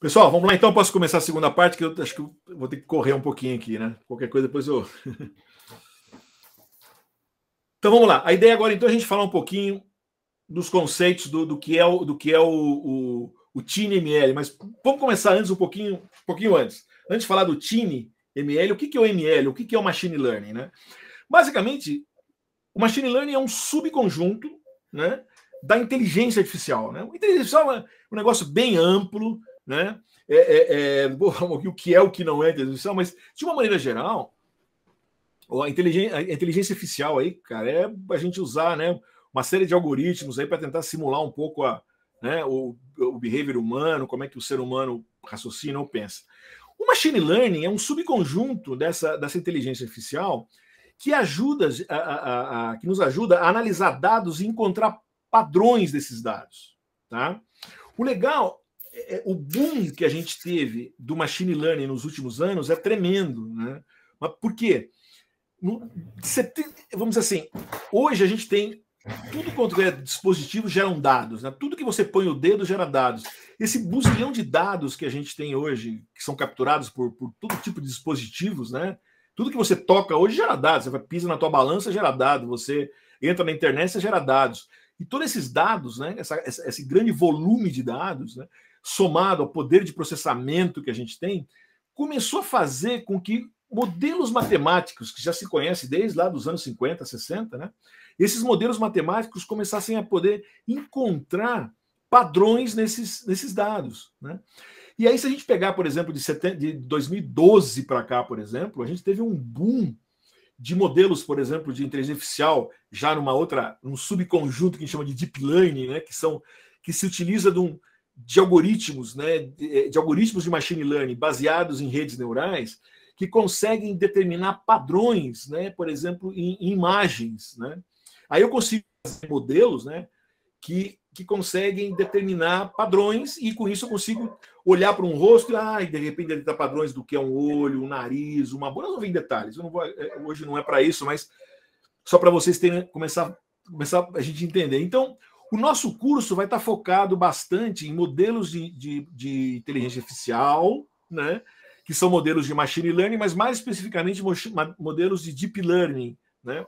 Pessoal, vamos lá então. Posso começar a segunda parte, que eu acho que eu vou ter que correr um pouquinho aqui, né? Qualquer coisa depois eu. então vamos lá. A ideia agora então é a gente falar um pouquinho dos conceitos do, do que é o do que é o, o, o Tine ML, mas vamos começar antes um pouquinho, um pouquinho antes. Antes de falar do Tine ML, o que, que é o ML? O que, que é o Machine Learning, né? Basicamente, o Machine Learning é um subconjunto, né? Da inteligência artificial, né? inteligência artificial é um negócio bem amplo, né? É, é, é, o que é o que não é dedução, mas de uma maneira geral, a inteligência, a inteligência artificial aí, cara, é a gente usar, né? Uma série de algoritmos aí para tentar simular um pouco a, né, o, o behavior humano, como é que o ser humano raciocina ou pensa. O machine learning é um subconjunto dessa, dessa inteligência artificial que ajuda a, a, a, que nos ajuda a analisar dados e encontrar padrões desses dados. Tá? O legal é, o boom que a gente teve do machine learning nos últimos anos é tremendo, né? Mas por quê? vamos dizer assim, hoje a gente tem tudo quanto é dispositivo geram dados, né? Tudo que você põe o dedo gera dados. Esse busquilhão de dados que a gente tem hoje, que são capturados por, por todo tipo de dispositivos, né? Tudo que você toca hoje gera dados. Você pisa na tua balança, gera dado. Você entra na internet, você gera dados. E todos esses dados, né, essa, esse grande volume de dados, né, somado ao poder de processamento que a gente tem, começou a fazer com que modelos matemáticos, que já se conhece desde lá dos anos 50, 60, né? Esses modelos matemáticos começassem a poder encontrar padrões nesses, nesses dados, né? E aí, se a gente pegar, por exemplo, de, seten... de 2012 para cá, por exemplo, a gente teve um boom de modelos, por exemplo, de inteligência artificial, já numa outra, num subconjunto que a gente chama de deep learning, né, que são que se utiliza de um, de algoritmos, né, eh, de, algoritmos de machine learning baseados em redes neurais que conseguem determinar padrões, né, por exemplo, em, em imagens, né. Aí eu consigo fazer modelos, né, que, que conseguem determinar padrões e com isso eu consigo olhar para um rosto e, ah, de repente ele tá padrões do que é um olho, um nariz, uma boca. não vem detalhes, não vou, eh, hoje não é para isso, mas só para vocês terem, começar, começar a gente entender. Então, o nosso curso vai estar focado bastante em modelos de, de, de inteligência artificial, né? que são modelos de machine learning, mas mais especificamente modelos de deep learning, né?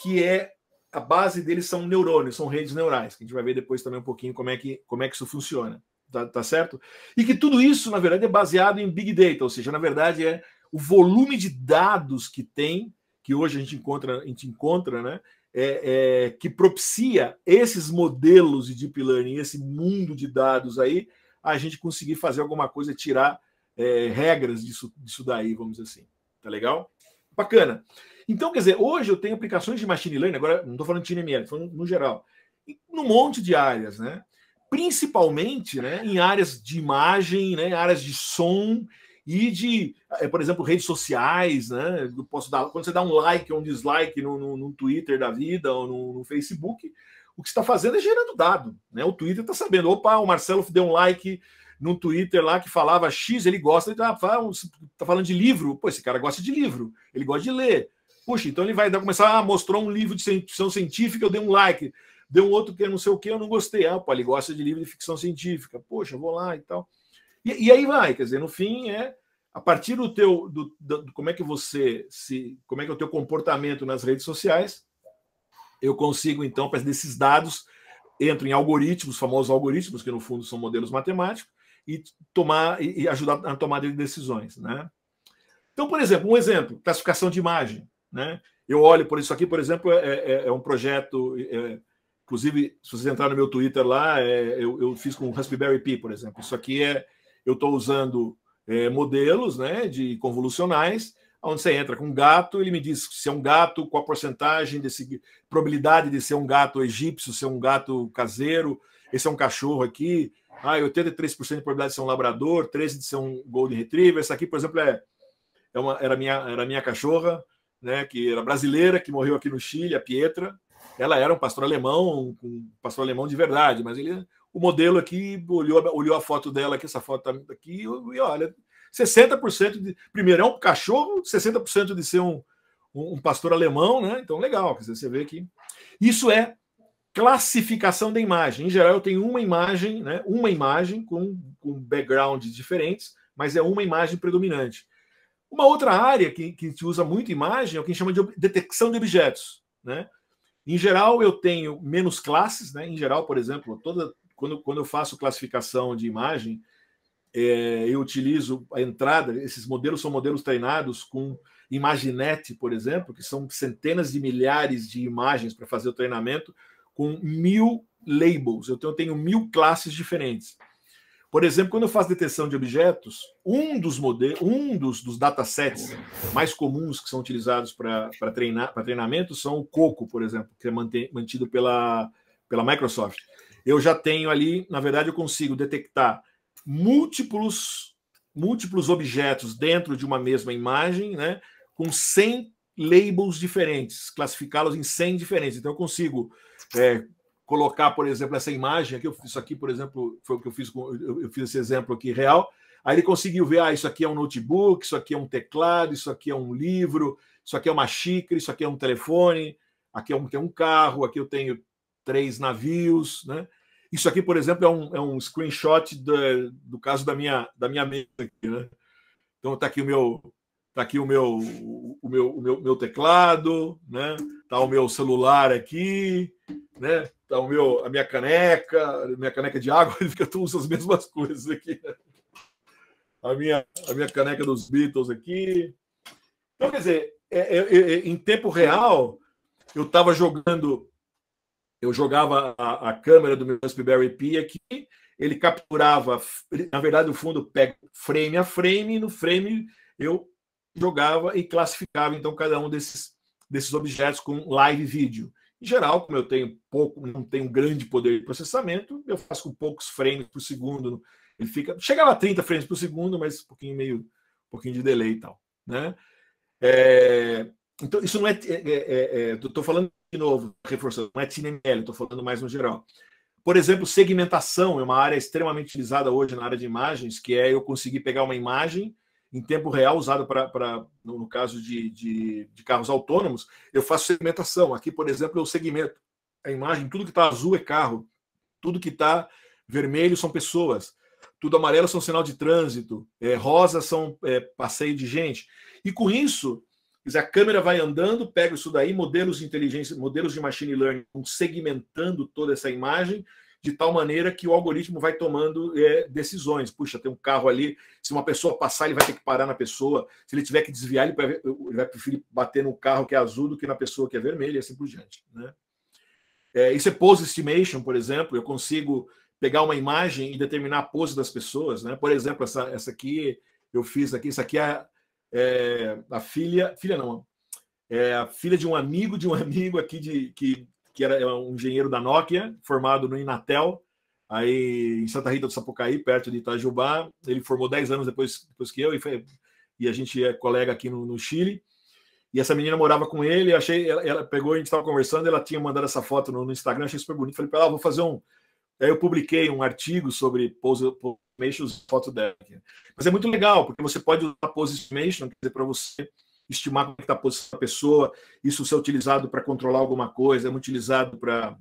que é a base deles são neurônios, são redes neurais, que a gente vai ver depois também um pouquinho como é que, como é que isso funciona. Tá, tá, certo? E que tudo isso, na verdade, é baseado em Big Data, ou seja, na verdade, é o volume de dados que tem, que hoje a gente encontra, a gente encontra né, é, é, que propicia esses modelos de deep learning, esse mundo de dados aí, a gente conseguir fazer alguma coisa, tirar é, regras disso, disso daí, vamos dizer assim. Tá legal? Bacana. Então, quer dizer, hoje eu tenho aplicações de machine learning, agora não estou falando de TNML, estou falando no geral, num monte de áreas, né? Principalmente né, em áreas de imagem, né, áreas de som e de, eh, por exemplo, redes sociais, né? Eu posso dar, quando você dá um like ou um dislike no, no, no Twitter da vida ou no, no Facebook, o que está fazendo é gerando dado, né? O Twitter está sabendo, opa, o Marcelo deu um like no Twitter lá que falava X, ele gosta, de, tá, ah, tá falando de livro, pô, esse cara gosta de livro, ele gosta de ler. Puxa, então ele vai começar, ah, mostrou um livro de ficção científica, eu dei um like, deu um outro que é não sei o que, eu não gostei, ah, pô, ele gosta de livro de ficção científica, poxa, vou lá e tal. E, e aí vai, quer dizer, no fim é a partir do teu do, do, como é que você se como é que é o teu comportamento nas redes sociais eu consigo então para desses dados entro em algoritmos famosos algoritmos que no fundo são modelos matemáticos e tomar e, ajudar na tomada de decisões né então por exemplo um exemplo classificação de imagem né eu olho por isso aqui por exemplo é, é, é, é um projeto é, inclusive se vocês entrarem no meu Twitter lá é, eu, eu fiz com o Raspberry Pi por exemplo isso aqui é eu estou usando é, modelos né, de convolucionais, onde você entra com gato, ele me diz se é um gato, qual a porcentagem desse probabilidade de ser um gato egípcio, ser um gato caseiro, esse é um cachorro aqui, ah, 83% de probabilidade de ser um labrador, 13 de ser um golden retriever. Essa aqui, por exemplo, é, é uma, era minha era minha cachorra, né, que era brasileira, que morreu aqui no Chile, a Pietra. Ela era um pastor alemão, um pastor alemão de verdade, mas ele o modelo aqui olhou, olhou a foto dela aqui, essa foto tá aqui, e olha, 60% de. Primeiro, é um cachorro, 60% de ser um, um, pastor alemão, né? Então, legal, você vê que. Isso é classificação da imagem. Em geral, eu tenho uma imagem, né? Uma imagem com, com backgrounds diferentes, mas é uma imagem predominante. Uma outra área que, que se usa muito imagem é o que chama de detecção de objetos, né? Em geral, eu tenho menos classes, né? Em geral, por exemplo, toda, quando, quando eu faço classificação de imagem, é, eu utilizo a entrada, esses modelos são modelos treinados com ImagiNet, por exemplo, que são centenas de milhares de imagens para fazer o treinamento, com mil labels, eu tenho, eu tenho mil classes diferentes. Por exemplo, quando eu faço detecção de objetos, um dos modelos, um dos, dos datasets mais comuns que são utilizados para treinar, para treinamento são o COCO, por exemplo, que é mantido pela, pela Microsoft eu já tenho ali, na verdade, eu consigo detectar múltiplos múltiplos objetos dentro de uma mesma imagem, né, com 100 labels diferentes, classificá-los em 100 diferentes. Então eu consigo é, colocar, por exemplo, essa imagem aqui, eu, isso aqui, por exemplo, foi o que eu fiz, com, eu, eu, fiz esse exemplo aqui real. Aí ele conseguiu ver, ah, isso aqui é um notebook, isso aqui é um teclado, isso aqui é um livro, isso aqui é uma xícara, isso aqui é um telefone, aqui é um, tem um carro, aqui eu tenho três navios, né? Isso aqui, por exemplo, é um, é um screenshot do, do caso da minha, da minha mesa aqui, né? Então tá aqui o meu tá aqui o meu o meu, o meu, meu teclado, né? Tá o meu celular aqui, né? Tá o meu a minha caneca, minha caneca de água, ele fica todas as mesmas coisas aqui. Né? A minha a minha caneca dos Beatles aqui. Então quer dizer, é, é, é, em tempo real eu estava jogando eu jogava a, a câmera do meu Raspberry Pi aqui, ele capturava, na verdade, o fundo pega frame a frame, e no frame eu jogava e classificava, então, cada um desses, desses objetos com live vídeo. Em geral, como eu tenho pouco, não tenho grande poder de processamento, eu faço com poucos frames por segundo. Ele fica, chegava a 30 frames por segundo, mas um pouquinho meio, um pouquinho de delay e tal, né? É, então, isso não é. Estou é, é, é falando de novo, reforçando, não é TineML, estou falando mais no geral. Por exemplo, segmentação é uma área extremamente utilizada hoje na área de imagens, que é eu conseguir pegar uma imagem em tempo real, usada para, no caso de, de, de, carros autônomos, eu faço segmentação. Aqui, por exemplo, eu segmento a imagem, tudo que está azul é carro, tudo que está vermelho são pessoas, tudo amarelo são sinal de trânsito, é, rosa são é, passeio de gente. E com isso, Quer dizer, a câmera vai andando, pega isso daí, modelos de inteligência, modelos de machine learning segmentando toda essa imagem de tal maneira que o algoritmo vai tomando é, decisões. Puxa, tem um carro ali, se uma pessoa passar, ele vai ter que parar na pessoa. Se ele tiver que desviar, ele vai, ele vai preferir bater no carro que é azul do que na pessoa que é vermelha, e assim por diante. Né? É, isso é pose estimation, por exemplo. Eu consigo pegar uma imagem e determinar a pose das pessoas. Né? Por exemplo, essa, essa aqui eu fiz aqui, isso aqui é é, a filha, filha não, é a filha de um amigo de um amigo aqui de que, que era é um engenheiro da Nokia, formado no Inatel, aí em Santa Rita do Sapucaí, perto de Itajubá. Ele formou 10 anos depois, depois que eu e, foi, e a gente é colega aqui no, no Chile. E essa menina morava com ele, achei, ela, ela pegou, a gente estava conversando, ela tinha mandado essa foto no, no Instagram, achei super bonito. Falei para ela, ah, vou fazer um. Aí eu publiquei um artigo sobre pouso, pouso Formation, foto dela. Mas é muito legal, porque você pode usar Pose Estimation, quer dizer, para você estimar como é está a posição da pessoa, isso ser utilizado para controlar alguma coisa, é utilizado para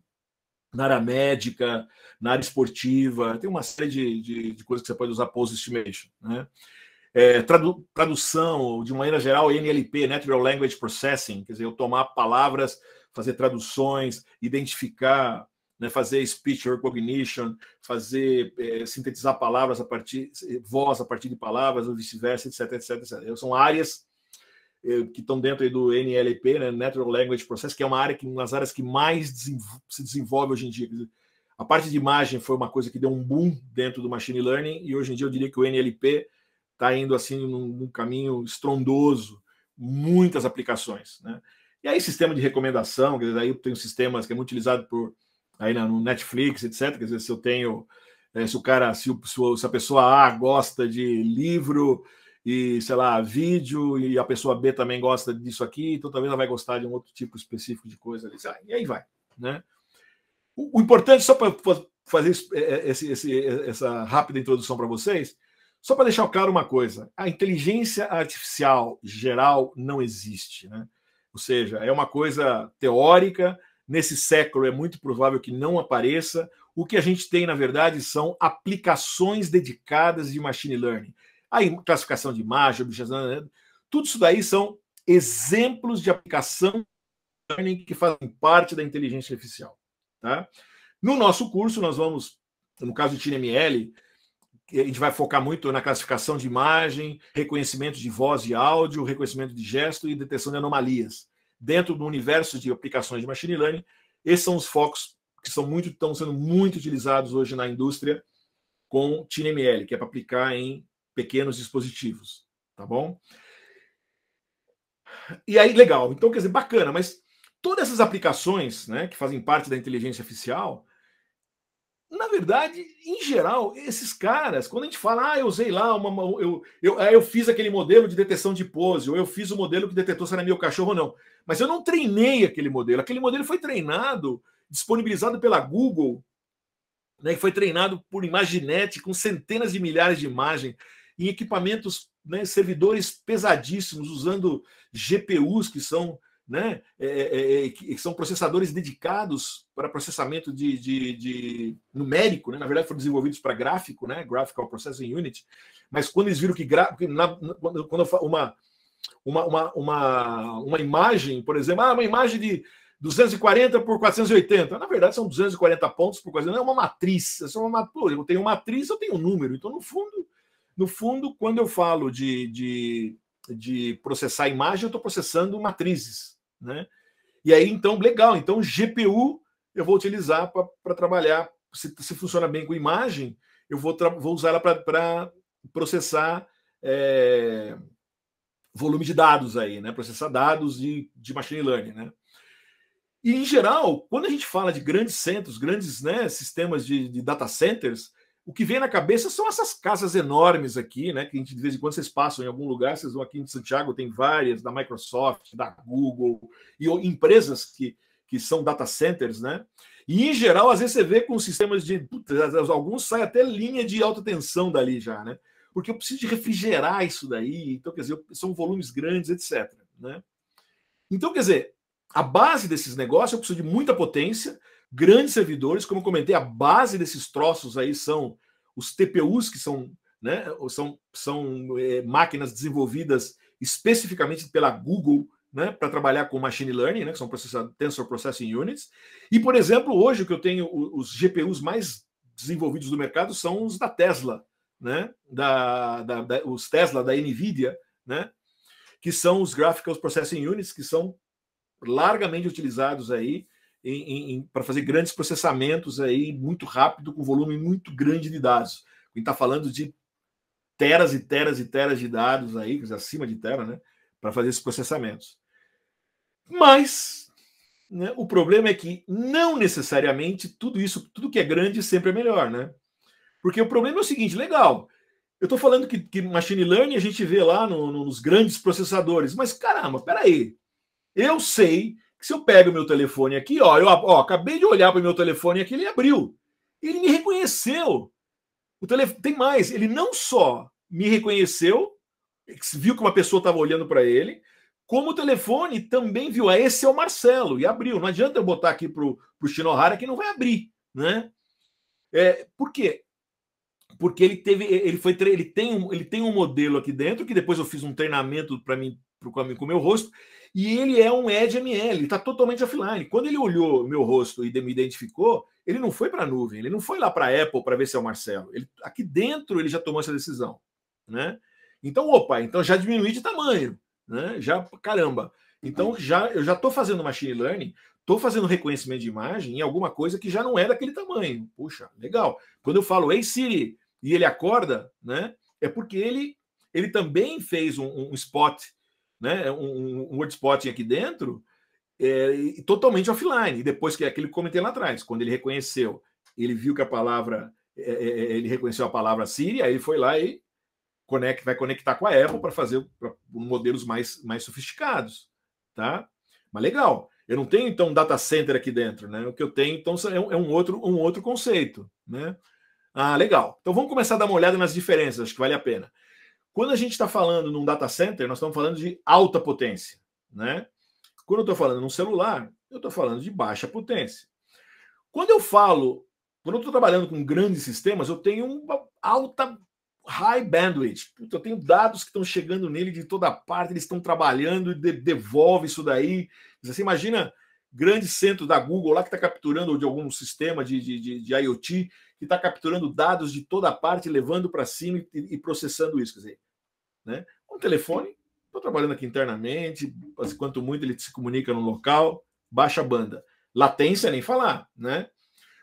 na área médica, na área esportiva, tem uma série de, de, de coisas que você pode usar Pose Estimation, né? É, tradu tradução, de maneira geral, NLP, Natural Language Processing, quer dizer, eu tomar palavras, fazer traduções, identificar né, fazer speech recognition, fazer é, sintetizar palavras a partir voz a partir de palavras ou vice-versa, etc, etc, etc. São áreas é, que estão dentro do NLP, né, Natural Language Process, que é uma área que uma das áreas que mais desenvolve, se desenvolve hoje em dia. A parte de imagem foi uma coisa que deu um boom dentro do machine learning e hoje em dia eu diria que o NLP está indo assim num, num caminho estrondoso, muitas aplicações, né? E aí, sistema de recomendação, que daí tem sistemas que é muito utilizado por aí no Netflix, etc. Quer dizer, se eu tenho, eh, se o cara, se, o, se a pessoa A gosta de livro e, sei lá, vídeo, e a pessoa B também gosta disso aqui, então talvez ela vai gostar de um outro tipo específico de coisa. E aí vai, né? O, o importante, só para fazer eh, eh, esse, esse, essa rápida introdução para vocês, só para deixar claro uma coisa: a inteligência artificial geral não existe, né? Ou seja, é uma coisa teórica, nesse século é muito provável que não apareça. O que a gente tem, na verdade, são aplicações dedicadas de machine learning. Aí, classificação de imagem, né? tudo isso daí são exemplos de aplicação de learning que fazem parte da inteligência artificial. Tá? No nosso curso, nós vamos, no caso do TineML, a gente vai focar muito na classificação de imagem, reconhecimento de voz e áudio, reconhecimento de gesto e detecção de anomalias dentro do universo de aplicações de machine learning. Esses são os focos que são muito, estão sendo muito utilizados hoje na indústria com TinyML que é para aplicar em pequenos dispositivos, tá bom? E aí, legal. Então, quer dizer, bacana, mas todas essas aplicações né, que fazem parte da inteligência artificial, na verdade, em geral, esses caras, quando a gente fala, ah, eu usei lá, uma, eu, eu, é, eu fiz aquele modelo de detecção de pose, ou eu fiz o modelo que detetou se era meu cachorro ou não, mas eu não treinei aquele modelo. Aquele modelo foi treinado, disponibilizado pela Google, né, que foi treinado por Imaginet, com centenas de milhares de imagens, em equipamentos, né, servidores pesadíssimos, usando GPUs, que são né? É, é, é, é que são processadores dedicados para processamento de, de, de numérico, né? na verdade foram desenvolvidos para gráfico, né? Graphical Processing Unit, mas quando eles viram que gra... na, na, quando uma, uma, uma, uma, uma imagem, por exemplo, ah, uma imagem de 240 por 480, na verdade são 240 pontos por 480, é uma matriz, é só uma, matriz, eu tenho uma matriz, eu tenho um número, então no fundo, no fundo, quando eu falo de, de, de processar imagem, eu estou processando matrizes, né? E aí, então, legal. Então, GPU eu vou utilizar para trabalhar. Se, se, funciona bem com imagem, eu vou, vou usar ela para processar é, volume de dados aí, né? Processar dados de, de machine learning, né? E, em geral, quando a gente fala de grandes centros, grandes né, sistemas de, de data centers, o que vem na cabeça são essas casas enormes aqui, né? Que a gente, de vez em quando vocês passam em algum lugar, vocês vão aqui em Santiago, tem várias, da Microsoft, da Google, e empresas que, que são data centers, né? E em geral, às vezes você vê com sistemas de. Putz, alguns sai até linha de alta tensão dali já, né? Porque eu preciso de refrigerar isso daí, então, quer dizer, são volumes grandes, etc. Né? Então, quer dizer, a base desses negócios eu preciso de muita potência, grandes servidores, como eu comentei, a base desses troços aí são os TPUs, que são, né, são, são é, máquinas desenvolvidas especificamente pela Google né, para trabalhar com machine learning, né, que são tensor processing units. E, por exemplo, hoje o que eu tenho os GPUs mais desenvolvidos do mercado são os da Tesla, né, da, da, da os Tesla da Nvidia, né, que são os Graphical Processing Units, que são largamente utilizados aí para fazer grandes processamentos aí muito rápido, com volume muito grande de dados. A gente está falando de teras e teras e teras de dados aí, acima de tera, né? Para fazer esses processamentos. Mas né, o problema é que não necessariamente tudo isso, tudo que é grande sempre é melhor, né? Porque o problema é o seguinte, legal. Eu estou falando que, que, machine learning a gente vê lá no, no, nos grandes processadores, mas caramba, peraí. Eu sei se eu pego meu telefone aqui, ó, eu ó, acabei de olhar para o meu telefone aqui, ele abriu. Ele me reconheceu. O telefone, tem mais, ele não só me reconheceu, viu que uma pessoa estava olhando para ele, como o telefone também viu, ah, esse é o Marcelo, e abriu. Não adianta eu botar aqui para o Shinohara que não vai abrir, né? É, por quê? Porque ele teve, ele foi, ele tem, um, ele tem um modelo aqui dentro que depois eu fiz um treinamento para mim, para o meu rosto, e ele é um Edge ML, está totalmente offline. Quando ele olhou meu rosto e me identificou, ele não foi para a nuvem, ele não foi lá para a Apple para ver se é o Marcelo. Ele, aqui dentro ele já tomou essa decisão. Né? Então, opa, então já diminui de tamanho. Né? Já, caramba. Então, já, eu já estou fazendo machine learning, estou fazendo reconhecimento de imagem em alguma coisa que já não é daquele tamanho. Puxa, legal. Quando eu falo, ei Siri, e ele acorda, né? É porque ele, ele também fez um, um spot né, é um, um wordspotting aqui dentro é, totalmente offline. depois que é aquilo que comentei lá atrás, quando ele reconheceu, ele viu que a palavra, é, é, é, ele reconheceu a palavra Siri, aí ele foi lá e conecta, vai conectar com a Apple para fazer pra, modelos mais, mais sofisticados, tá? Mas legal. Eu não tenho então um data center aqui dentro, né? O que eu tenho então é um, é um outro um outro conceito, né? Ah, legal. Então vamos começar a dar uma olhada nas diferenças, acho que vale a pena. Quando a gente está falando num data center, nós estamos falando de alta potência, né? Quando eu estou falando num celular, eu estou falando de baixa potência. Quando eu falo, quando eu estou trabalhando com grandes sistemas, eu tenho uma alta high bandwidth. eu tenho dados que estão chegando nele de toda parte, eles estão trabalhando e de, devolve isso daí. Você assim, imagina grande centro da Google lá que está capturando, ou de algum sistema de, de, de IoT, que está capturando dados de toda parte, levando para cima e, e, processando isso. Quer dizer, né? Um telefone, estou trabalhando aqui internamente, assim, quanto muito ele se comunica no local, baixa banda. Latência, nem falar. Né?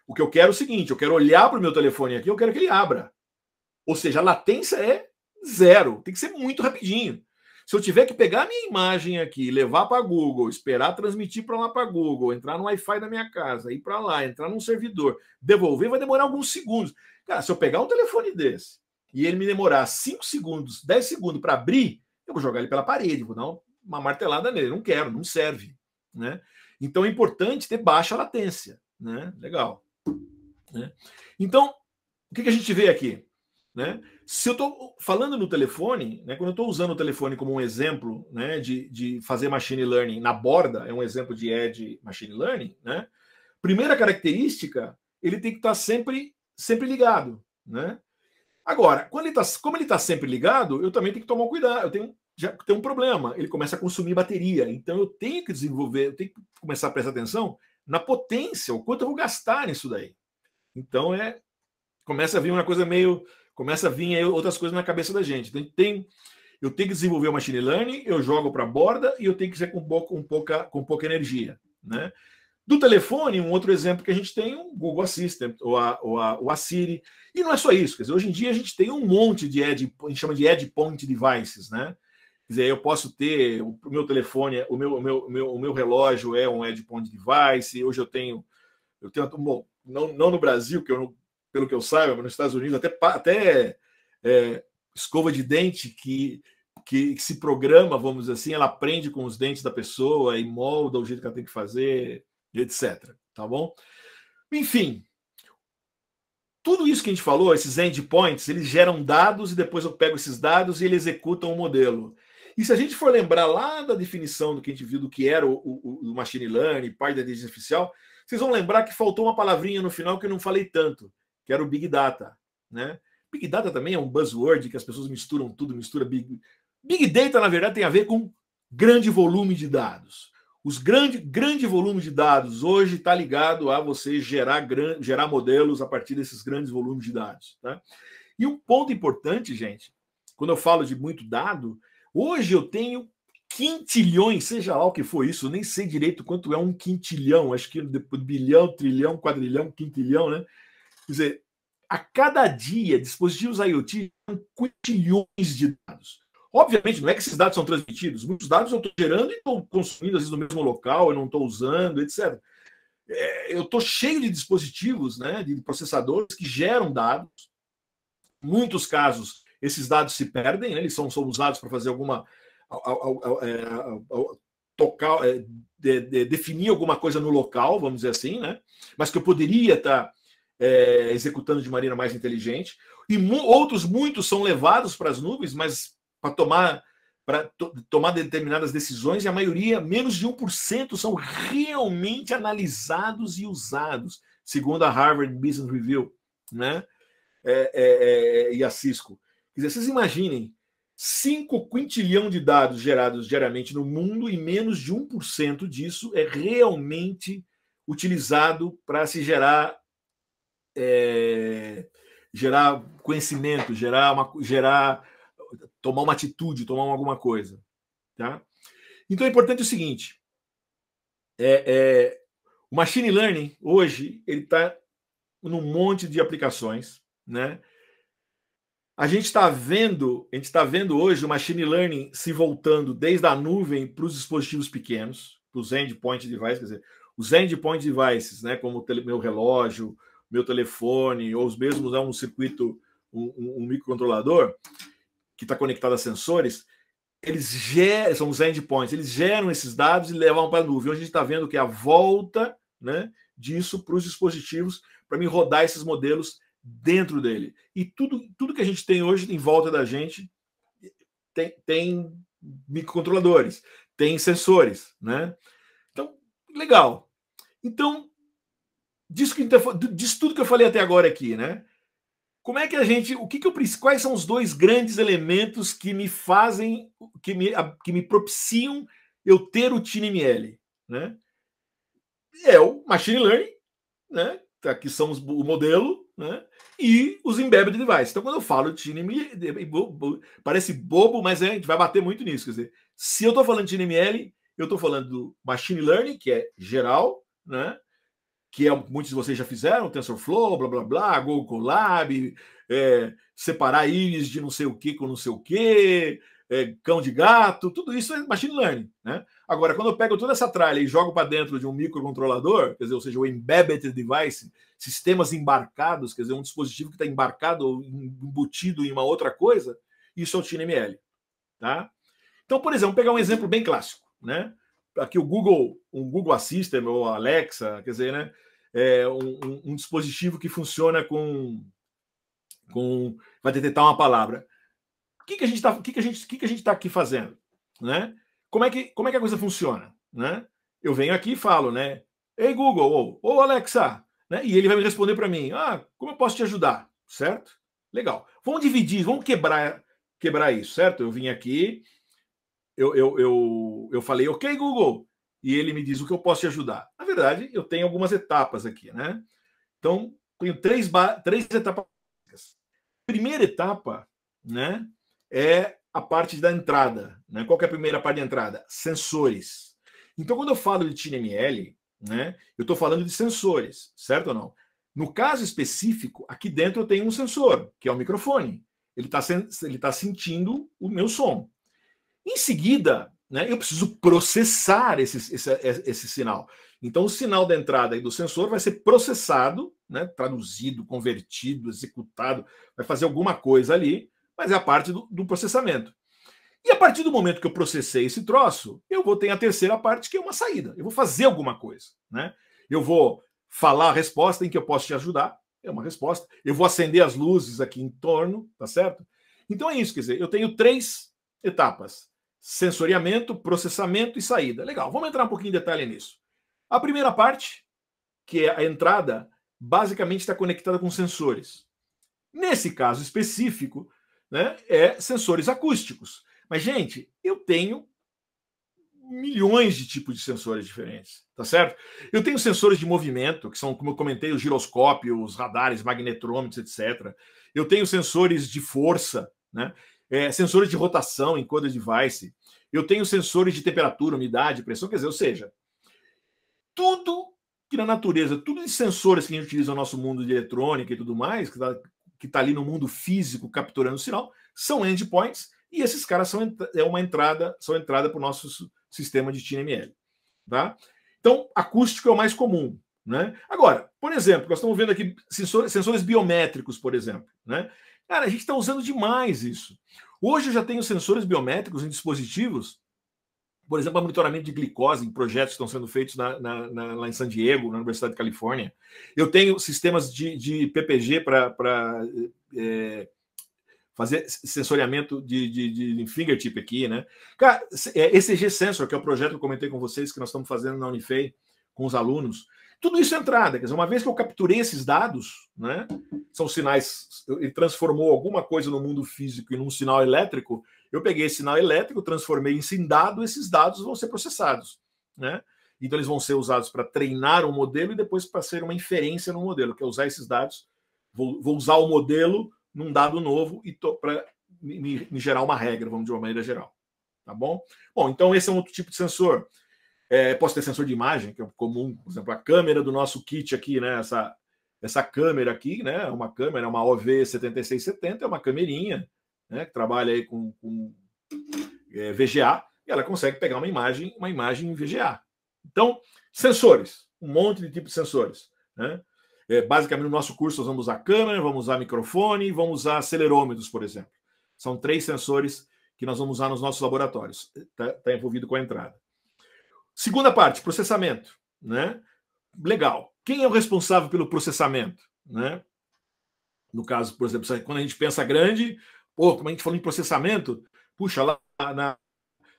O que eu quero é o seguinte: eu quero olhar para o meu telefone aqui, eu quero que ele abra. Ou seja, a latência é zero, tem que ser muito rapidinho. Se eu tiver que pegar a minha imagem aqui, levar para Google, esperar transmitir para lá para Google, entrar no Wi-Fi da minha casa, ir para lá, entrar num servidor, devolver, vai demorar alguns segundos. Cara, se eu pegar um telefone desse e ele me demorar 5 segundos, 10 segundos para abrir, eu vou jogar ele pela parede, vou dar uma martelada nele. Não quero, não serve. Né? Então é importante ter baixa latência. Né? Legal. Né? Então, o que, que a gente vê aqui? Né? Se eu estou falando no telefone, né, quando eu estou usando o telefone como um exemplo né, de, de, fazer machine learning na borda, é um exemplo de edge machine learning, né? Primeira característica, ele tem que estar tá sempre, sempre ligado, né? Agora, quando ele tá, como ele está sempre ligado, eu também tenho que tomar cuidado. Eu tenho já tenho um problema. Ele começa a consumir bateria. Então eu tenho que desenvolver, eu tenho que começar a prestar atenção na potência, o quanto eu vou gastar nisso daí. Então é começa a vir uma coisa meio, começa a vir outras coisas na cabeça da gente. Então, tem eu tenho que desenvolver o machine learning, eu jogo para a borda e eu tenho que ser com pouca, com pouca, com pouca energia, né? Do telefone, um outro exemplo que a gente tem, o Google Assistant, ou a, ou a, ou a Siri. E não é só isso. Quer dizer, hoje em dia a gente tem um monte de Ed a gente chama de Ed point devices, né? Quer dizer, eu posso ter o meu telefone, o meu, o meu, o meu, o meu relógio é um Ed point device. Hoje eu tenho, eu tenho, bom, não, não no Brasil, que eu não, pelo que eu saiba, mas nos Estados Unidos até até é, escova de dente que que, se programa, vamos dizer assim, ela aprende com os dentes da pessoa e molda o jeito que ela tem que fazer e etc. Tá bom? Enfim, tudo isso que a gente falou, esses endpoints, eles geram dados e depois eu pego esses dados e ele executa um modelo. E se a gente for lembrar lá da definição do que a gente viu do que era o, o, o machine learning, parte da inteligência artificial, vocês vão lembrar que faltou uma palavrinha no final que eu não falei tanto, que era o big data, né? Big data também é um buzzword que as pessoas misturam tudo, mistura big Big data na verdade tem a ver com grande volume de dados. Os grande, grande volume de dados hoje está ligado a você gerar, gran, gerar modelos a partir desses grandes volumes de dados. Tá? E um ponto importante, gente, quando eu falo de muito dado, hoje eu tenho quintilhões, seja lá o que for isso, eu nem sei direito quanto é um quintilhão, acho que bilhão, trilhão, quadrilhão, quintilhão, né? Quer dizer, a cada dia, dispositivos IoT quintilhões de dados. Obviamente, não é que esses dados são transmitidos, muitos dados eu estou gerando e estou consumindo, às vezes, no mesmo local, eu não estou usando, etc. É, eu estou cheio de dispositivos, né, de processadores que geram dados. Em muitos casos, esses dados se perdem, né, eles são, são usados para fazer alguma. É, tocar, é, de, de, definir alguma coisa no local, vamos dizer assim, né? mas que eu poderia estar tá, é, executando de maneira mais inteligente. E mu outros, muitos, são levados para as nuvens, mas para tomar para tomar determinadas decisões e a maioria, menos de 1%, são realmente analisados e usados, segundo a Harvard Business Review né? É, é, é, e a Cisco. Quer dizer, vocês imaginem 5 quintilhão de dados gerados diariamente no mundo e menos de 1% disso é realmente utilizado para se gerar é, gerar conhecimento, gerar uma, gerar tomar uma atitude, tomar alguma coisa. Tá? Então é importante o seguinte: é, é o machine learning hoje ele está num monte de aplicações, né? A gente está vendo, a gente está vendo hoje o machine learning se voltando desde a nuvem para os dispositivos pequenos, para os endpoint devices, quer dizer, os endpoint devices, né? Como o meu relógio, meu telefone, ou os mesmos é um circuito, um, um, um microcontrolador que está conectado a sensores, eles geram, são os endpoints, eles geram esses dados e levam para a nuvem. Hoje a gente está vendo que é a volta né, disso para os dispositivos, para mim rodar esses modelos dentro dele. E tudo, tudo que a gente tem hoje em volta da gente tem, tem microcontroladores, tem sensores, né? Então, legal. Então, disso, que, tá disso tudo que eu falei até agora aqui, né? Como é que a gente, o que que eu quais são os dois grandes elementos que me fazem, que me, que me propiciam eu ter o TinyML, né? É o machine learning, né? Tá, que são os, o modelo, né? E os embedded devices. Então, quando eu falo TinyML, parece bobo, mas é, a gente vai bater muito nisso. Quer dizer, se eu estou falando de TinyML, eu estou falando do machine learning, que é geral, né? que é, muitos de vocês já fizeram, TensorFlow, blá blá blá, Google Colab, é, separar íris de não sei o que com não sei o que, é, cão de gato, tudo isso é machine learning. Né? Agora, quando eu pego toda essa tralha e jogo para dentro de um microcontrolador, quer dizer, ou seja, o embedded device, sistemas embarcados, quer dizer, um dispositivo que está embarcado, embutido em uma outra coisa, isso é o TinyML, Tá? Então, por exemplo, pegar um exemplo bem clássico, né? Aqui o Google, um Google Assistant ou Alexa, quer dizer, né? é, um, um, dispositivo que funciona com, com vai detectar uma palavra. O que, que a gente está que que a gente, que que a gente tá aqui fazendo? Né? Como, é que, como é que a coisa funciona? Né? Eu venho aqui e falo, né? Ei, Google, ou, ou Alexa, né? E ele vai me responder para mim: Ah, como eu posso te ajudar? Certo? Legal. Vamos dividir, vamos quebrar, quebrar isso, certo? Eu vim aqui, eu, eu, eu, eu falei, ok, Google, e ele me diz o que eu posso te ajudar. Na verdade, eu tenho algumas etapas aqui, né? Então, tenho três, três etapas. Primeira etapa, né, é a parte da entrada, né? Qual é a primeira parte da entrada? Sensores. Então, quando eu falo de TineML, né, eu estou falando de sensores, certo ou não? No caso específico, aqui dentro eu tenho um sensor, que é o microfone. Ele está ele tá sentindo o meu som. Em seguida, né, eu preciso processar esse, esse, esse sinal. Então, o sinal da entrada do sensor vai ser processado, né, traduzido, convertido, executado, vai fazer alguma coisa ali, mas é a parte do, do processamento. E a partir do momento que eu processei esse troço, eu vou ter a terceira parte, que é uma saída. Eu vou fazer alguma coisa. Né? Eu vou falar a resposta em que eu posso te ajudar, é uma resposta. Eu vou acender as luzes aqui em torno, tá certo? Então é isso, quer dizer, eu tenho três etapas sensoriamento, processamento e saída. Legal, vamos entrar um pouquinho em detalhe nisso. A primeira parte, que é a entrada, basicamente está conectada com sensores. Nesse caso específico, né, é sensores acústicos. Mas, gente, eu tenho milhões de tipos de sensores diferentes, tá certo? Eu tenho sensores de movimento, que são, como eu comentei, os giroscópios, os radares, magnetrômetros, etc. Eu tenho sensores de força, né? é, sensores de rotação em cada é device, eu tenho sensores de temperatura, umidade, pressão, quer dizer, ou seja, tudo que na natureza, tudo de sensores que a gente utiliza no nosso mundo de eletrônica e tudo mais, que está tá ali no mundo físico capturando o sinal, são endpoints e esses caras são é uma entrada, são entrada para o nosso sistema de TNML, tá? Então, acústico é o mais comum, né? Agora, por exemplo, nós estamos vendo aqui sensores, sensores biométricos, por exemplo, né? Cara, a gente está usando demais isso. Hoje eu já tenho sensores biométricos em dispositivos, por exemplo, monitoramento de glicose em projetos que estão sendo feitos na, na, na, lá em San Diego, na Universidade de Califórnia. Eu tenho sistemas de, de PPG para é, eh, fazer sensoriamento de, de, de, fingertip aqui, né? Cara, é, esse g Sensor, que é o projeto que eu comentei com vocês, que nós estamos fazendo na Unifei com os alunos, tudo isso é entrada. Quer dizer, uma vez que eu capturei esses dados, né, são sinais, ele transformou alguma coisa no mundo físico em um sinal elétrico. Eu peguei esse sinal elétrico, transformei isso em dado, esses dados vão ser processados. Né? Então, eles vão ser usados para treinar um modelo e depois para ser uma inferência no modelo, que é usar esses dados, vou, vou usar o modelo num dado novo e para me, me, me gerar uma regra, vamos de uma maneira geral. Tá bom? Bom, então esse é um outro tipo de sensor. É, posso ter sensor de imagem, que é comum, por exemplo, a câmera do nosso kit aqui, né? Essa, essa câmera aqui, né? É uma câmera, uma OV7670, é uma câmerinha né? Que trabalha aí com, com é, VGA, e ela consegue pegar uma imagem, uma imagem em VGA. Então, sensores, um monte de tipos de sensores, né? É, basicamente, no nosso curso, nós vamos usar câmera, vamos usar microfone, vamos usar acelerômetros, por exemplo. São três sensores que nós vamos usar nos nossos laboratórios. Está tá envolvido com a entrada. Segunda parte, processamento. Né? Legal. Quem é o responsável pelo processamento? Né? No caso, por exemplo, quando a gente pensa grande, pô, como a gente falou em processamento, puxa, lá na,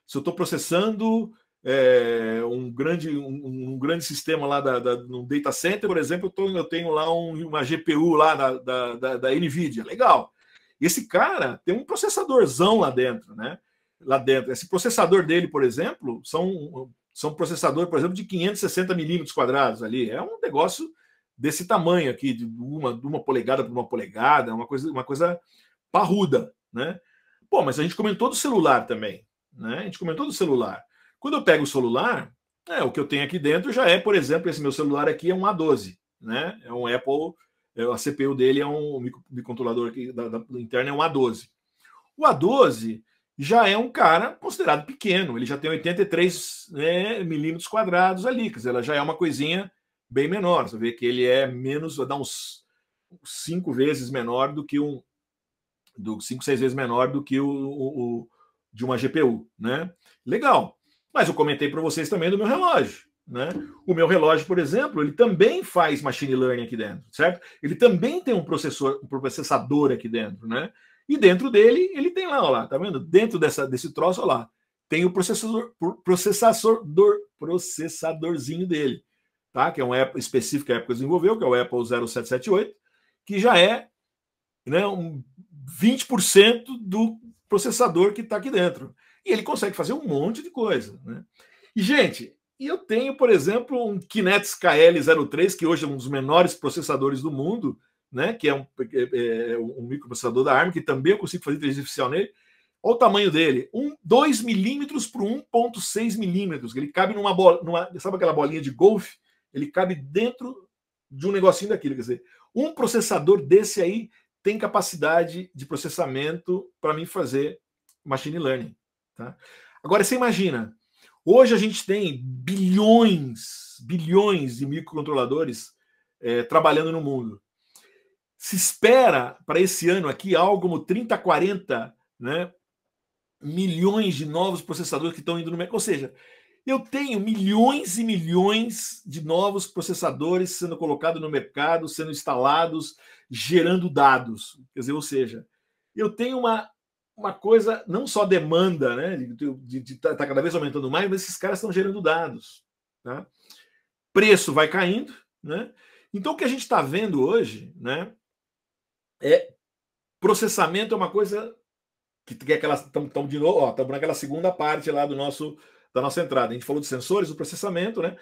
se eu estou processando é, um, grande, um, um, grande sistema lá da, da, no data center, por exemplo, eu, tô, eu tenho lá um, uma GPU lá da, da, da, da NVIDIA. Legal. Esse cara tem um processadorzão lá dentro, né? lá dentro. Esse processador dele, por exemplo, são são processadores, por exemplo, de 560 milímetros quadrados ali. É um negócio desse tamanho aqui, de uma, de uma polegada para uma polegada, uma coisa, uma coisa parruda, né? Pô, mas a gente comentou do celular também, né? A gente comentou do celular. Quando eu pego o celular, é, o que eu tenho aqui dentro já é, por exemplo, esse meu celular aqui é um A12, né? É um Apple, é, a CPU dele é um microcontrolador aqui da, da, interna é um A12. O A12 já é um cara considerado pequeno, ele já tem 83 né, milímetros quadrados ali, quer dizer, ela já é uma coisinha bem menor. Você vê que ele é menos, vai dar uns cinco vezes menor do que um, do cinco, seis vezes menor do que o, o, o de uma GPU, né? Legal. Mas eu comentei para vocês também do meu relógio, né? O meu relógio, por exemplo, ele também faz machine learning aqui dentro, certo? Ele também tem um processor, um processador aqui dentro, né? E dentro dele, ele tem lá, ó lá, tá vendo? Dentro dessa, desse troço, ó lá, tem o processador, processador, processadorzinho dele, tá? Que é um Apple específico que a Apple desenvolveu, que é o Apple 0778, que já é né, um 20% do processador que está aqui dentro. E ele consegue fazer um monte de coisa, né? E, gente, eu tenho, por exemplo, um Kinetics KL03, que hoje é um dos menores processadores do mundo, né? Que é um, é, é, é, um microprocessador da ARM, que também eu consigo fazer inteligência artificial nele. Olha o tamanho dele: um, 2 milímetros por 1,6 milímetros. Ele cabe numa bola, numa, sabe aquela bolinha de golfe? Ele cabe dentro de um negocinho daquilo. Quer dizer, um processador desse aí tem capacidade de processamento para mim fazer machine learning. Tá? Agora você imagina, hoje a gente tem bilhões, bilhões de microcontroladores é, trabalhando no mundo se espera para esse ano aqui algo como 30, 40 né, milhões de novos processadores que estão indo no mercado. Ou seja, eu tenho milhões e milhões de novos processadores sendo colocados no mercado, sendo instalados, gerando dados. Quer dizer, ou seja, eu tenho uma, uma coisa, não só demanda, né? De estar tá, tá cada vez aumentando mais, mas esses caras estão gerando dados. Tá? Preço vai caindo, né? Então, o que a gente está vendo hoje, né, é processamento é uma coisa que, é aquela estamos de novo, estamos naquela segunda parte lá do nosso da nossa entrada. A gente falou de sensores, do processamento, né?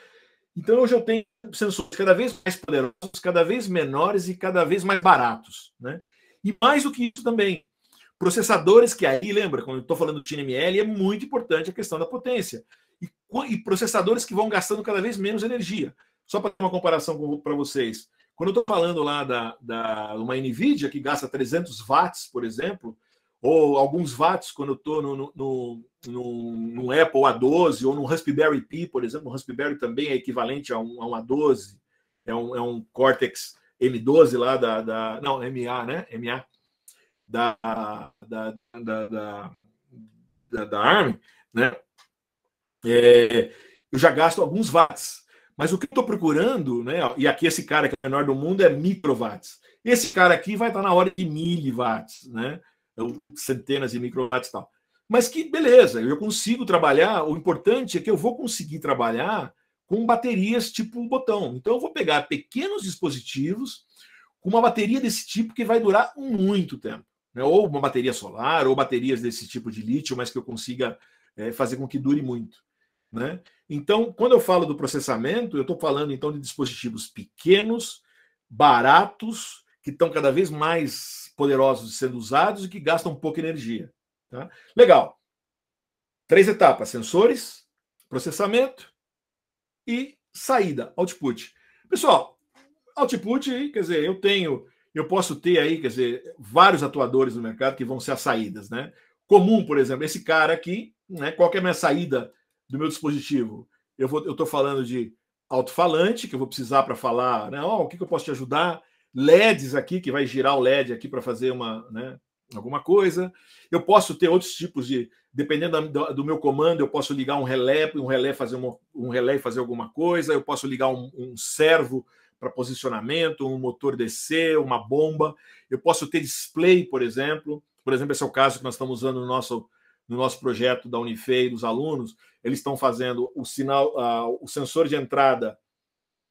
Então hoje eu tenho sensores cada vez mais poderosos, cada vez menores e cada vez mais baratos, né? E mais do que isso também, processadores que aí lembra quando eu estou falando de NML é muito importante a questão da potência e, e processadores que vão gastando cada vez menos energia. Só para uma comparação para vocês, quando eu estou falando lá da, da uma NVIDIA que gasta 300 watts, por exemplo, ou alguns watts quando eu estou no, no, no, no, Apple A12 ou no Raspberry Pi, por exemplo, o Raspberry também é equivalente a um, a um A12, é um, é um Cortex M12 lá da, da não, MA, né? MA da, da, da, da, da, ARM, né? É, eu já gasto alguns watts. Mas o que eu estou procurando, né? E aqui esse cara que é o menor do mundo é microwatts. Esse cara aqui vai estar tá na hora de miliwatts, né? Centenas de microwatts e tal. Mas que beleza, eu consigo trabalhar. O importante é que eu vou conseguir trabalhar com baterias tipo um botão. Então eu vou pegar pequenos dispositivos com uma bateria desse tipo que vai durar muito tempo. Né? Ou uma bateria solar, ou baterias desse tipo de lítio, mas que eu consiga é, fazer com que dure muito. Né? Então, quando eu falo do processamento, eu estou falando então de dispositivos pequenos, baratos, que estão cada vez mais poderosos sendo usados e que gastam pouca energia. Tá? Legal. Três etapas: sensores, processamento e saída, output. Pessoal, output, quer dizer, eu tenho, eu posso ter aí, quer dizer, vários atuadores no mercado que vão ser as saídas, né? Comum, por exemplo, esse cara aqui, né? Qual é a minha saída do meu dispositivo, eu estou falando de alto-falante, que eu vou precisar para falar, né? Oh, o que, que eu posso te ajudar? LEDs aqui, que vai girar o LED aqui para fazer uma, né, alguma coisa. Eu posso ter outros tipos de. Dependendo do meu comando, eu posso ligar um relé, um relé fazer uma, um relé e fazer alguma coisa, eu posso ligar um, um servo para posicionamento, um motor descer, uma bomba. Eu posso ter display, por exemplo. Por exemplo, esse é o caso que nós estamos usando no nosso no nosso projeto da Unifei, dos alunos, eles estão fazendo o sinal, o sensor de entrada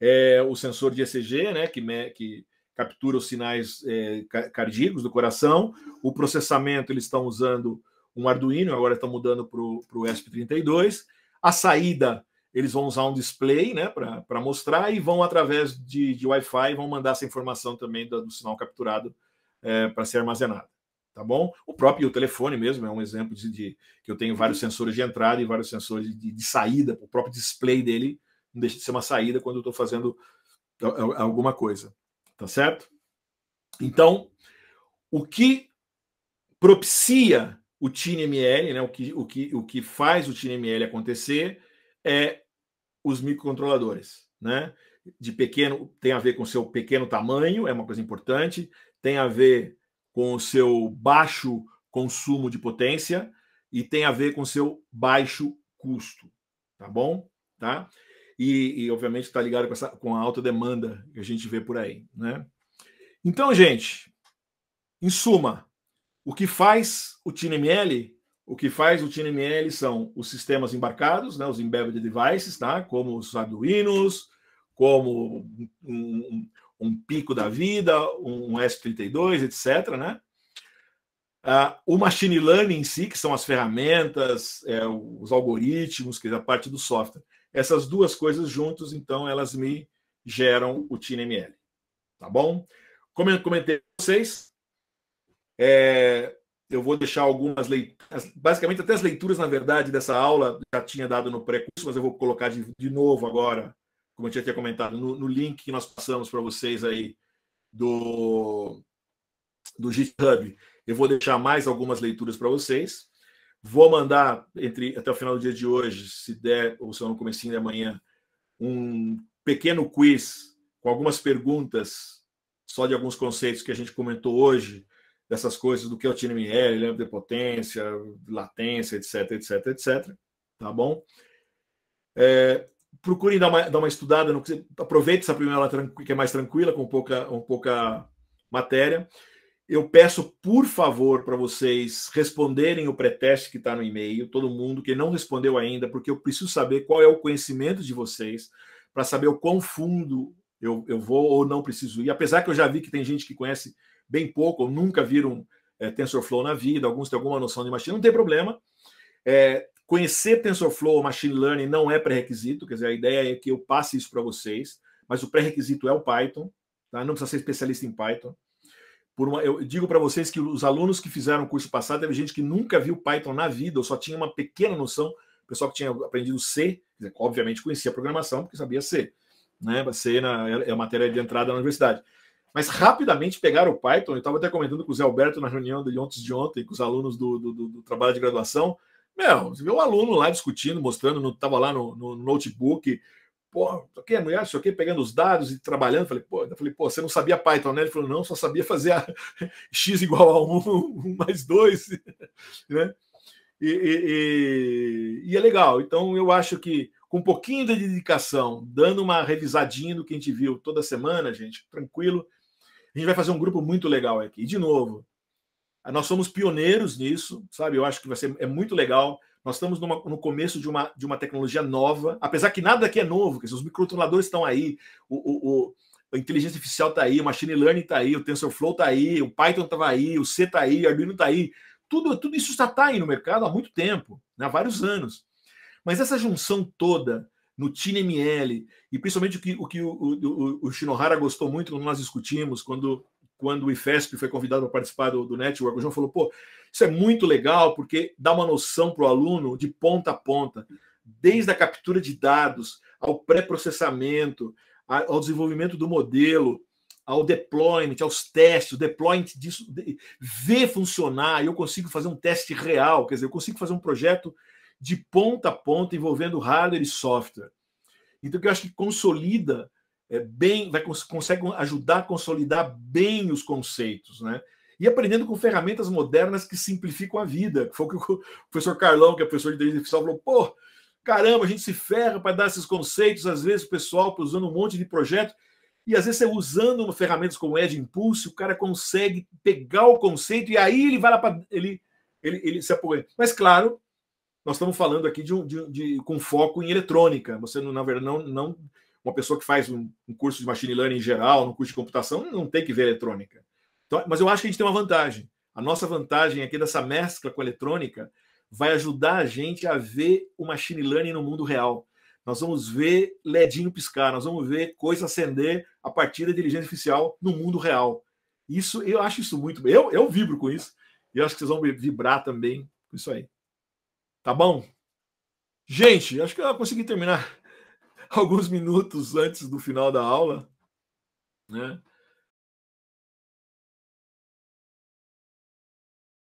é o sensor de ECG, né, que, me, que captura os sinais é, cardíacos do coração. O processamento, eles estão usando um Arduino, agora estão mudando para o ESP32. A saída, eles vão usar um display né, para mostrar e vão, através de, de Wi-Fi, vão mandar essa informação também do, do sinal capturado é, para ser armazenado tá bom? O próprio o telefone mesmo é um exemplo de, de, que eu tenho vários sensores de entrada e vários sensores de, de saída, o próprio display dele não deixa de ser uma saída quando eu estou fazendo alguma coisa, tá certo? Então, o que propicia o TineML, né, o, que, o, que, o que faz o TineML acontecer é os microcontroladores, né? De pequeno, tem a ver com seu pequeno tamanho, é uma coisa importante, tem a ver com o seu baixo consumo de potência e tem a ver com o seu baixo custo, tá bom? Tá? E, e obviamente está ligado com, essa, com a alta demanda que a gente vê por aí, né? Então, gente, em suma, o que faz o TINML? o que faz o TINML? são os sistemas embarcados, né, os embedded devices, tá? Como os Arduinos, como um, um pico da vida, um S32, etc. Né? Ah, o machine learning em si, que são as ferramentas, é, os algoritmos, que é a parte do software. Essas duas coisas juntos, então, elas me geram o TineML. Tá bom? Como eu comentei com vocês, é, eu vou deixar algumas leituras, basicamente até as leituras, na verdade, dessa aula, já tinha dado no pré-curso, mas eu vou colocar de, de novo agora como eu tinha comentado, no, no link que nós passamos para vocês aí do, do GitHub, eu vou deixar mais algumas leituras para vocês. Vou mandar entre até o final do dia de hoje, se der, ou se não no comecinho de amanhã, um pequeno quiz com algumas perguntas só de alguns conceitos que a gente comentou hoje, dessas coisas do que é o TNML, lembra de potência, latência, etc, etc, etc. Tá bom? É, procurem dar uma, dar uma estudada, no, aproveite essa primeira que é mais tranquila, com pouca, com pouca matéria. Eu peço, por favor, para vocês responderem o pré-teste que está no e-mail, todo mundo que não respondeu ainda, porque eu preciso saber qual é o conhecimento de vocês, para saber o quão fundo eu, eu vou ou não preciso ir. Apesar que eu já vi que tem gente que conhece bem pouco, ou nunca viram é, TensorFlow na vida, alguns têm alguma noção de machine, não tem problema. É, Conhecer TensorFlow, Machine Learning, não é pré-requisito, quer dizer, a ideia é que eu passe isso para vocês, mas o pré-requisito é o Python, tá? não precisa ser especialista em Python. Por Uma, eu digo para vocês que os alunos que fizeram o curso passado, teve gente que nunca viu Python na vida, ou só tinha uma pequena noção, pessoal que tinha aprendido C, dizer, obviamente conhecia programação, porque sabia C, né? C na, é, é a matéria de entrada na universidade. Mas rapidamente pegaram o Python, eu estava até comentando com o Zé Alberto na reunião de ontem, de ontem com os alunos do, do, do, do trabalho de graduação, meu, você vê um aluno lá discutindo, mostrando, estava lá no, no notebook, pô, a mulher, isso aqui, pegando os dados e trabalhando. Falei, pô, eu falei, pô, você não sabia Python, né? Ele falou, não, só sabia fazer a... x igual a 1, 1 mais 2, né? E, e, e, e, é legal. Então, eu acho que com um pouquinho de dedicação, dando uma revisadinha do que a gente viu toda semana, gente, tranquilo, a gente vai fazer um grupo muito legal aqui. E, de novo, ah, nós somos pioneiros nisso, sabe? Eu acho que vai ser, é muito legal. Nós estamos numa, no começo de uma, de uma tecnologia nova, apesar que nada aqui é novo, que os microcontroladores estão aí, o, o, o, a inteligência artificial está aí, o machine learning está aí, o TensorFlow está aí, o Python estava aí, o C está aí, o Arduino está aí. Tudo, tudo isso já está aí no mercado há muito tempo, né? há vários anos. Mas essa junção toda no TineML, e principalmente o que o, que o, o, o Shinohara gostou muito quando nós discutimos, quando quando o IFESP foi convidado a participar do, do Network, o João falou, pô, isso é muito legal, porque dá uma noção para o aluno de ponta a ponta, desde a captura de dados, ao pré-processamento, ao desenvolvimento do modelo, ao deployment, aos testes, o deployment disso, de, ver funcionar, e eu consigo fazer um teste real, quer dizer, eu consigo fazer um projeto de ponta a ponta envolvendo hardware e software. Então, que eu acho que consolida é, bem, vai, consegue ajudar a consolidar bem os conceitos, né? E aprendendo com ferramentas modernas que simplificam a vida. Foi o que o professor Carlão, que é professor de inteligência artificial, falou: pô, caramba, a gente se ferra para dar esses conceitos, às vezes o pessoal tá usando um monte de projeto. E às vezes você usando ferramentas como Edge Impulse, o cara consegue pegar o conceito e aí ele vai lá para. Ele, ele, ele se apoia. Mas claro, nós estamos falando aqui de, um, de, de, com foco em eletrônica. Você, não, na verdade, não, não uma pessoa que faz um, um, curso de machine learning em geral, um curso de computação, não tem que ver eletrônica. Então, mas eu acho que a gente tem uma vantagem. A nossa vantagem aqui dessa mescla com a eletrônica vai ajudar a gente a ver o machine learning no mundo real. Nós vamos ver ledinho piscar, nós vamos ver coisa acender a partir da inteligência artificial no mundo real. Isso eu acho isso muito. Eu, eu vibro com isso. E eu acho que vocês vão vibrar também com isso aí. Tá bom? Gente, acho que eu consegui terminar alguns minutos antes do final da aula, né?